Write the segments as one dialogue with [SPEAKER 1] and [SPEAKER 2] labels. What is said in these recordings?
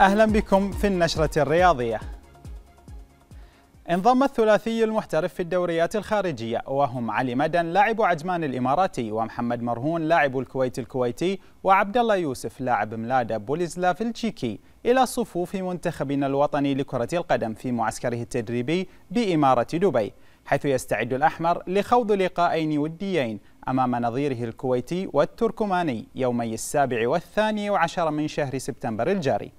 [SPEAKER 1] أهلا بكم في النشرة الرياضية انضم الثلاثي المحترف في الدوريات الخارجية وهم علي مدن لاعب عجمان الإماراتي ومحمد مرهون لاعب الكويت الكويتي وعبد الله يوسف لاعب ملادا بوليزلاف التشيكي إلى صفوف منتخبنا الوطني لكرة القدم في معسكره التدريبي بإمارة دبي حيث يستعد الأحمر لخوض لقاءين وديين أمام نظيره الكويتي والتركماني يومي السابع والثاني عشر من شهر سبتمبر الجاري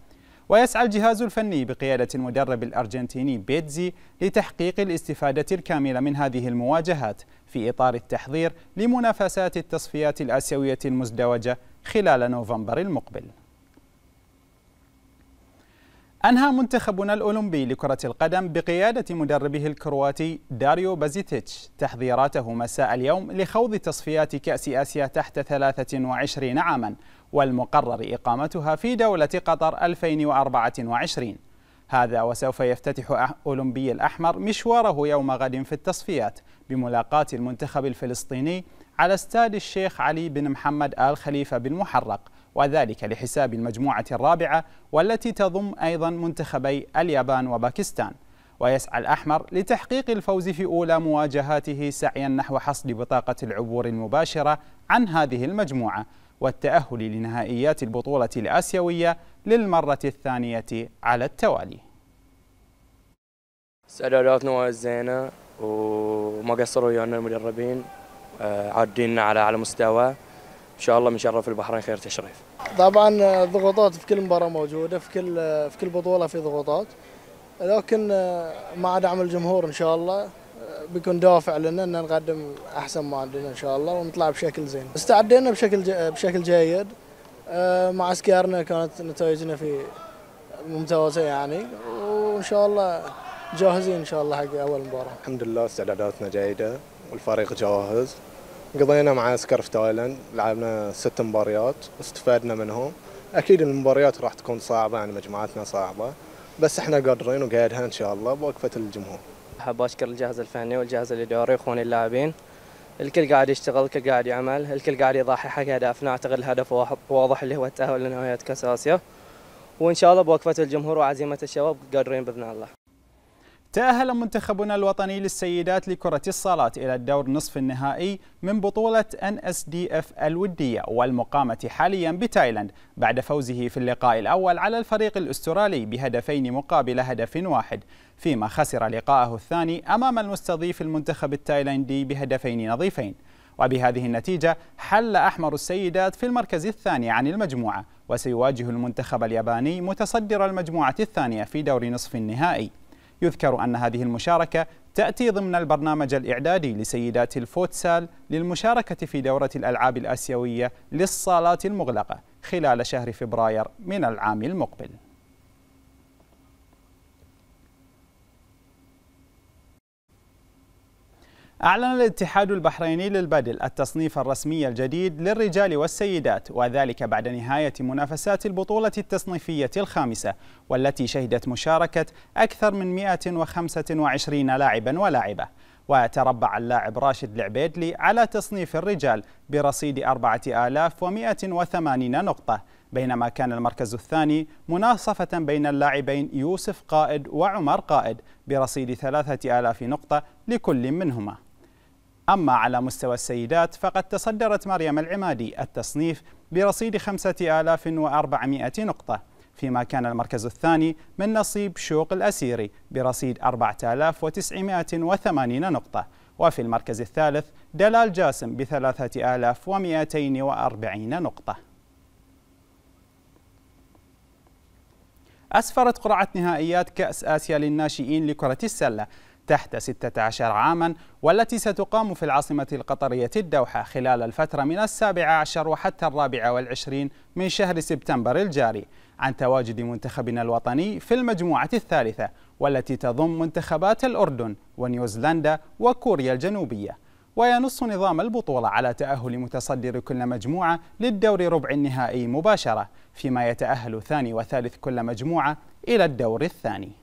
[SPEAKER 1] ويسعى الجهاز الفني بقيادة المدرب الأرجنتيني بيتزي لتحقيق الاستفادة الكاملة من هذه المواجهات في إطار التحضير لمنافسات التصفيات الآسيوية المزدوجة خلال نوفمبر المقبل أنهى منتخبنا الأولمبي لكرة القدم بقيادة مدربه الكرواتي داريو بازيتيتش تحضيراته مساء اليوم لخوض تصفيات كأس آسيا تحت 23 عاما والمقرر إقامتها في دولة قطر 2024 هذا وسوف يفتتح أولمبي الأحمر مشواره يوم غد في التصفيات بملاقاة المنتخب الفلسطيني على استاد الشيخ علي بن محمد آل خليفة بالمحرق وذلك لحساب المجموعة الرابعة والتي تضم أيضا منتخبي اليابان وباكستان ويسعى الأحمر لتحقيق الفوز في أولى مواجهاته سعيا نحو حصد بطاقة العبور المباشرة عن هذه المجموعة والتأهل لنهائيات البطولة الآسيوية للمرة الثانية على التوالي استعداداتنا وايد زينة وما قصروا ويانا المدربين آه، عادين على على مستوى شاء الله بنشرف البحرين خير تشريف طبعا الضغوطات آه، في كل مباراه موجوده في كل آه، في كل بطوله في ضغوطات لكن آه، مع دعم الجمهور ان شاء الله بيكون دافع لنا ان نقدم احسن ما عندنا ان شاء الله ونطلع بشكل زين استعدينا بشكل جي بشكل جيد مع سكارنا كانت نتائجنا في ممتازه يعني وان شاء الله جاهزين ان شاء الله حق اول مباراه الحمد لله استعداداتنا جيده والفريق جاهز قضينا مع عسكر في تايلاند لعبنا ست مباريات استفدنا منهم اكيد المباريات راح تكون صعبه يعني مجموعتنا صعبه بس احنا قادرين وقاعدها ان شاء الله بوقفه الجمهور. حاب اشكر الجهاز الفني والجهاز الاداري واخواني اللاعبين. الكل قاعد يشتغل، الكل قاعد يعمل، الكل قاعد يضحي حق اهدافنا اعتقد الهدف واضح اللي هو التاهل لنهائيات كاس اسيا. وان شاء الله بوقفه الجمهور وعزيمه الشباب قادرين باذن الله. تأهل منتخبنا الوطني للسيدات لكرة الصالات إلى الدور نصف النهائي من بطولة NSDF الودية والمقامة حاليا بتايلاند بعد فوزه في اللقاء الأول على الفريق الأسترالي بهدفين مقابل هدف واحد فيما خسر لقاءه الثاني أمام المستضيف المنتخب التايلاندي بهدفين نظيفين وبهذه النتيجة حل أحمر السيدات في المركز الثاني عن المجموعة وسيواجه المنتخب الياباني متصدر المجموعة الثانية في دور نصف النهائي يذكر أن هذه المشاركة تأتي ضمن البرنامج الإعدادي لسيدات الفوتسال للمشاركة في دورة الألعاب الآسيوية للصالات المغلقة خلال شهر فبراير من العام المقبل أعلن الاتحاد البحريني للبدل التصنيف الرسمي الجديد للرجال والسيدات وذلك بعد نهاية منافسات البطولة التصنيفية الخامسة والتي شهدت مشاركة أكثر من 125 لاعبا ولاعبة وتربع اللاعب راشد العبيدلي على تصنيف الرجال برصيد 4180 نقطة بينما كان المركز الثاني مناصفة بين اللاعبين يوسف قائد وعمر قائد برصيد 3000 نقطة لكل منهما أما على مستوى السيدات فقد تصدرت مريم العمادي التصنيف برصيد 5400 نقطة فيما كان المركز الثاني من نصيب شوق الأسيري برصيد 4980 نقطة وفي المركز الثالث دلال جاسم ب 3240 نقطة أسفرت قرعة نهائيات كأس آسيا للناشئين لكرة السلة تحت 16 عاما والتي ستقام في العاصمة القطرية الدوحة خلال الفترة من السابع عشر وحتى الرابع والعشرين من شهر سبتمبر الجاري عن تواجد منتخبنا الوطني في المجموعة الثالثة والتي تضم منتخبات الأردن ونيوزيلندا وكوريا الجنوبية وينص نظام البطولة على تأهل متصدر كل مجموعة للدور ربع النهائي مباشرة فيما يتأهل ثاني وثالث كل مجموعة إلى الدور الثاني